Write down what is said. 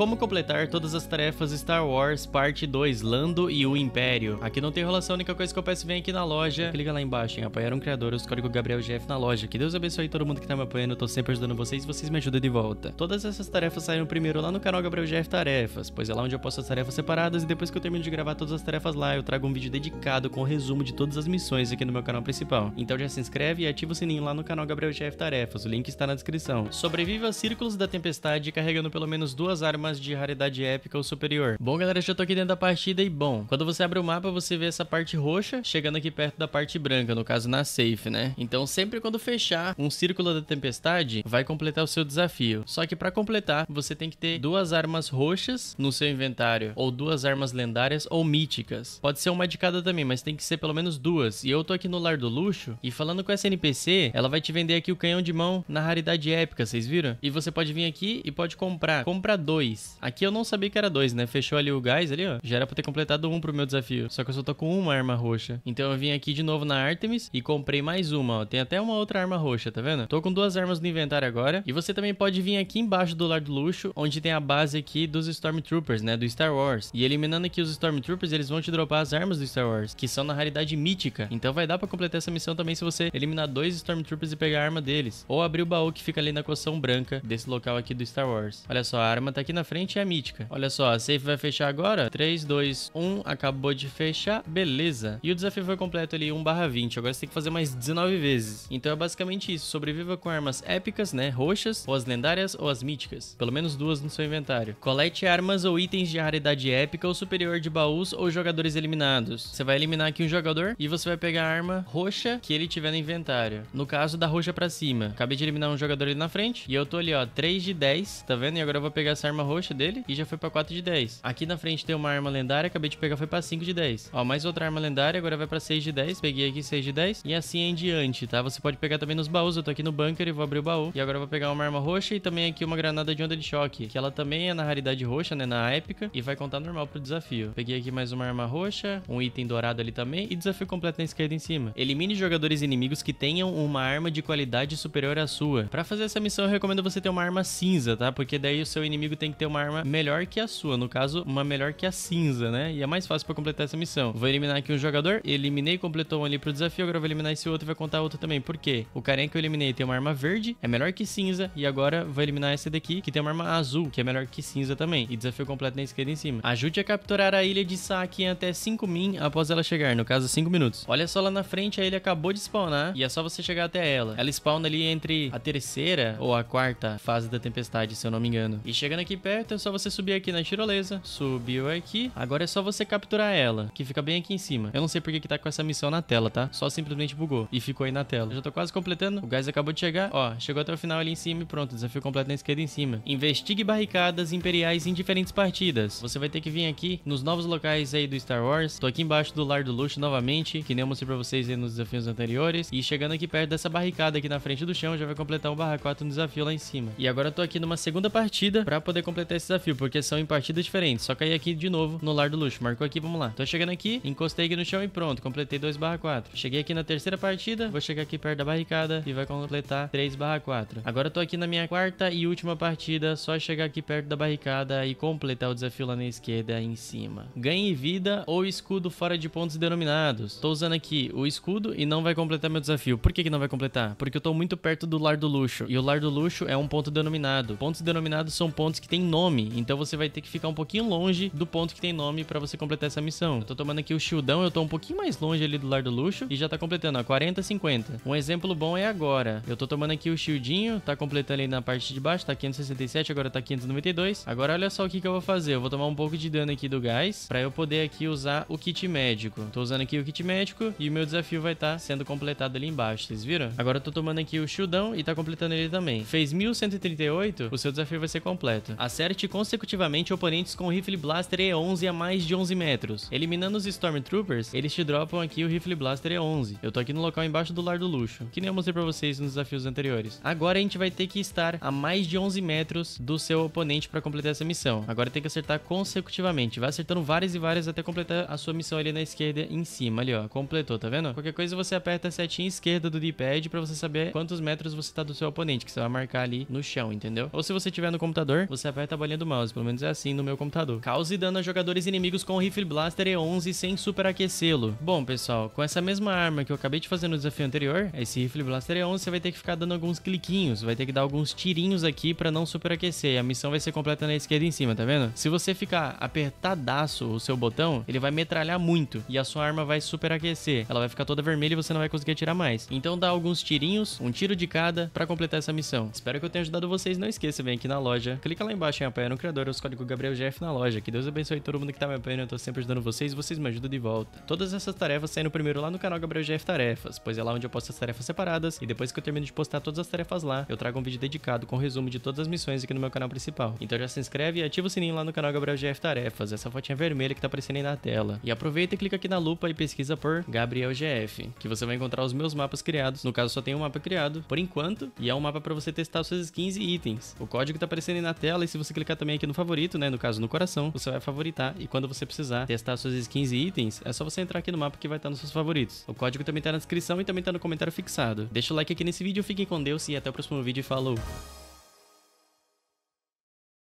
Como completar todas as tarefas Star Wars Parte 2, Lando e o Império. Aqui não tem enrolação, a única coisa que eu peço é vem aqui na loja. Clica lá embaixo em apoiar um criador, os código Gabriel Jeff na loja. Que Deus abençoe todo mundo que tá me apoiando, eu tô sempre ajudando vocês e vocês me ajudam de volta. Todas essas tarefas saíram primeiro lá no canal Gabriel Jeff Tarefas, pois é lá onde eu posto as tarefas separadas e depois que eu termino de gravar todas as tarefas lá, eu trago um vídeo dedicado com o resumo de todas as missões aqui no meu canal principal. Então já se inscreve e ativa o sininho lá no canal Gabriel Jeff Tarefas, o link está na descrição. Sobreviva a Círculos da Tempestade carregando pelo menos duas armas de raridade épica ou superior. Bom, galera, já tô aqui dentro da partida e, bom, quando você abre o mapa, você vê essa parte roxa chegando aqui perto da parte branca, no caso na safe, né? Então, sempre quando fechar um círculo da tempestade, vai completar o seu desafio. Só que para completar, você tem que ter duas armas roxas no seu inventário, ou duas armas lendárias ou míticas. Pode ser uma de cada também, mas tem que ser pelo menos duas. E eu tô aqui no Lar do Luxo, e falando com essa NPC, ela vai te vender aqui o canhão de mão na raridade épica, vocês viram? E você pode vir aqui e pode comprar. Compra dois 2. Aqui eu não sabia que era 2, né? Fechou ali o gás ali, ó. Já era pra ter completado um pro meu desafio. Só que eu só tô com uma arma roxa. Então eu vim aqui de novo na Artemis e comprei mais uma, ó. Tem até uma outra arma roxa, tá vendo? Tô com duas armas no inventário agora. E você também pode vir aqui embaixo do lar do luxo, onde tem a base aqui dos Stormtroopers, né? Do Star Wars. E eliminando aqui os Stormtroopers, eles vão te dropar as armas do Star Wars, que são na raridade mítica. Então vai dar pra completar essa missão também se você eliminar dois Stormtroopers e pegar a arma deles. Ou abrir o baú que fica ali na coção branca desse local aqui do Star Wars. Olha só, a arma tá aqui na na frente é a mítica. Olha só, a safe vai fechar agora. 3, 2, 1, acabou de fechar. Beleza. E o desafio foi completo ali, 1 barra 20. Agora você tem que fazer mais 19 vezes. Então é basicamente isso. Sobreviva com armas épicas, né? Roxas, ou as lendárias, ou as míticas. Pelo menos duas no seu inventário. Colete armas ou itens de raridade épica ou superior de baús ou jogadores eliminados. Você vai eliminar aqui um jogador e você vai pegar a arma roxa que ele tiver no inventário. No caso, da roxa pra cima. Acabei de eliminar um jogador ali na frente e eu tô ali, ó, 3 de 10, tá vendo? E agora eu vou pegar essa arma roxa roxa dele e já foi pra 4 de 10. Aqui na frente tem uma arma lendária, acabei de pegar, foi pra 5 de 10. Ó, mais outra arma lendária, agora vai pra 6 de 10. Peguei aqui 6 de 10 e assim em diante, tá? Você pode pegar também nos baús, eu tô aqui no bunker e vou abrir o baú. E agora eu vou pegar uma arma roxa e também aqui uma granada de onda de choque, que ela também é na raridade roxa, né, na épica, e vai contar normal pro desafio. Peguei aqui mais uma arma roxa, um item dourado ali também e desafio completo na esquerda em cima. Elimine jogadores inimigos que tenham uma arma de qualidade superior à sua. Pra fazer essa missão eu recomendo você ter uma arma cinza, tá? Porque daí o seu inimigo tem que ter uma arma melhor que a sua, no caso, uma melhor que a cinza, né? E é mais fácil para completar essa missão. Vou eliminar aqui um jogador, eliminei, completou um ali pro desafio, agora vou eliminar esse outro e vai contar outro também. Por quê? O carinha que eu eliminei tem uma arma verde, é melhor que cinza, e agora vou eliminar essa daqui, que tem uma arma azul, que é melhor que cinza também. E desafio completo na esquerda em cima. Ajude a capturar a ilha de Saki em até 5 min após ela chegar, no caso 5 minutos. Olha só lá na frente, a ilha acabou de spawnar, e é só você chegar até ela. Ela spawna ali entre a terceira ou a quarta fase da tempestade, se eu não me engano. E chegando aqui perto perto, é só você subir aqui na tirolesa. Subiu aqui. Agora é só você capturar ela, que fica bem aqui em cima. Eu não sei porque que tá com essa missão na tela, tá? Só simplesmente bugou e ficou aí na tela. Eu já tô quase completando. O gás acabou de chegar. Ó, chegou até o final ali em cima e pronto. Desafio completo na esquerda em cima. Investigue barricadas imperiais em diferentes partidas. Você vai ter que vir aqui nos novos locais aí do Star Wars. Tô aqui embaixo do Lar do Luxo novamente, que nem eu mostrei pra vocês aí nos desafios anteriores. E chegando aqui perto dessa barricada aqui na frente do chão, já vai completar um barra 4 no desafio lá em cima. E agora eu tô aqui numa segunda partida pra poder completar completar esse desafio, porque são em partidas diferentes. Só caí aqui de novo no Lar do Luxo. Marcou aqui, vamos lá. Tô chegando aqui, encostei aqui no chão e pronto. Completei 2 barra 4. Cheguei aqui na terceira partida, vou chegar aqui perto da barricada e vai completar 3 barra 4. Agora tô aqui na minha quarta e última partida, só chegar aqui perto da barricada e completar o desafio lá na esquerda em cima. Ganhe vida ou escudo fora de pontos denominados. Tô usando aqui o escudo e não vai completar meu desafio. Por que, que não vai completar? Porque eu tô muito perto do Lar do Luxo. E o Lar do Luxo é um ponto denominado. Pontos denominados são pontos que tem nome, então você vai ter que ficar um pouquinho longe do ponto que tem nome para você completar essa missão. Eu tô tomando aqui o shieldão, eu tô um pouquinho mais longe ali do lar do luxo e já tá completando, ó, 40, 50. Um exemplo bom é agora. Eu tô tomando aqui o shieldinho, tá completando ali na parte de baixo, tá 567, agora tá 592. Agora olha só o que que eu vou fazer. Eu vou tomar um pouco de dano aqui do gás para eu poder aqui usar o kit médico. Tô usando aqui o kit médico e o meu desafio vai estar tá sendo completado ali embaixo, vocês viram? Agora eu tô tomando aqui o shieldão e tá completando ele também. Fez 1138, o seu desafio vai ser completo. A acerte consecutivamente oponentes com o Rifle Blaster E11 a mais de 11 metros. Eliminando os Stormtroopers, eles te dropam aqui o Rifle Blaster E11. Eu tô aqui no local embaixo do Lar do Luxo, que nem eu mostrei pra vocês nos desafios anteriores. Agora a gente vai ter que estar a mais de 11 metros do seu oponente pra completar essa missão. Agora tem que acertar consecutivamente. Vai acertando várias e várias até completar a sua missão ali na esquerda em cima, ali ó. Completou, tá vendo? Qualquer coisa você aperta a setinha esquerda do D-pad pra você saber quantos metros você tá do seu oponente, que você vai marcar ali no chão, entendeu? Ou se você tiver no computador, você aperta trabalhando tá do mouse, pelo menos é assim no meu computador. Cause dano a jogadores inimigos com Rifle Blaster E11 sem superaquecê-lo. Bom, pessoal, com essa mesma arma que eu acabei de fazer no desafio anterior, esse Rifle Blaster E11 você vai ter que ficar dando alguns cliquinhos, vai ter que dar alguns tirinhos aqui pra não superaquecer. A missão vai ser completa na esquerda em cima, tá vendo? Se você ficar apertadaço o seu botão, ele vai metralhar muito e a sua arma vai superaquecer. Ela vai ficar toda vermelha e você não vai conseguir atirar mais. Então dá alguns tirinhos, um tiro de cada, pra completar essa missão. Espero que eu tenha ajudado vocês. Não esqueça, vem aqui na loja, clica lá embaixo em apoia no Criador, sou é o código GabrielGF na loja. Que Deus abençoe todo mundo que tá me apoiando, eu tô sempre ajudando vocês, vocês me ajudam de volta. Todas essas tarefas saem no primeiro lá no canal GabrielGF Tarefas, pois é lá onde eu posto as tarefas separadas, e depois que eu termino de postar todas as tarefas lá, eu trago um vídeo dedicado com um resumo de todas as missões aqui no meu canal principal. Então já se inscreve e ativa o sininho lá no canal GabrielGF Tarefas, essa fotinha vermelha que tá aparecendo aí na tela. E aproveita e clica aqui na lupa e pesquisa por GabrielGF, que você vai encontrar os meus mapas criados. No caso, só tem um mapa criado, por enquanto, e é um mapa para você testar os seus skins e itens. O código tá aparecendo aí na tela e se você clicar também aqui no favorito, né, no caso no coração, você vai favoritar e quando você precisar testar suas skins e itens, é só você entrar aqui no mapa que vai estar nos seus favoritos. O código também está na descrição e também está no comentário fixado. Deixa o like aqui nesse vídeo, fiquem com Deus e até o próximo vídeo. Falou!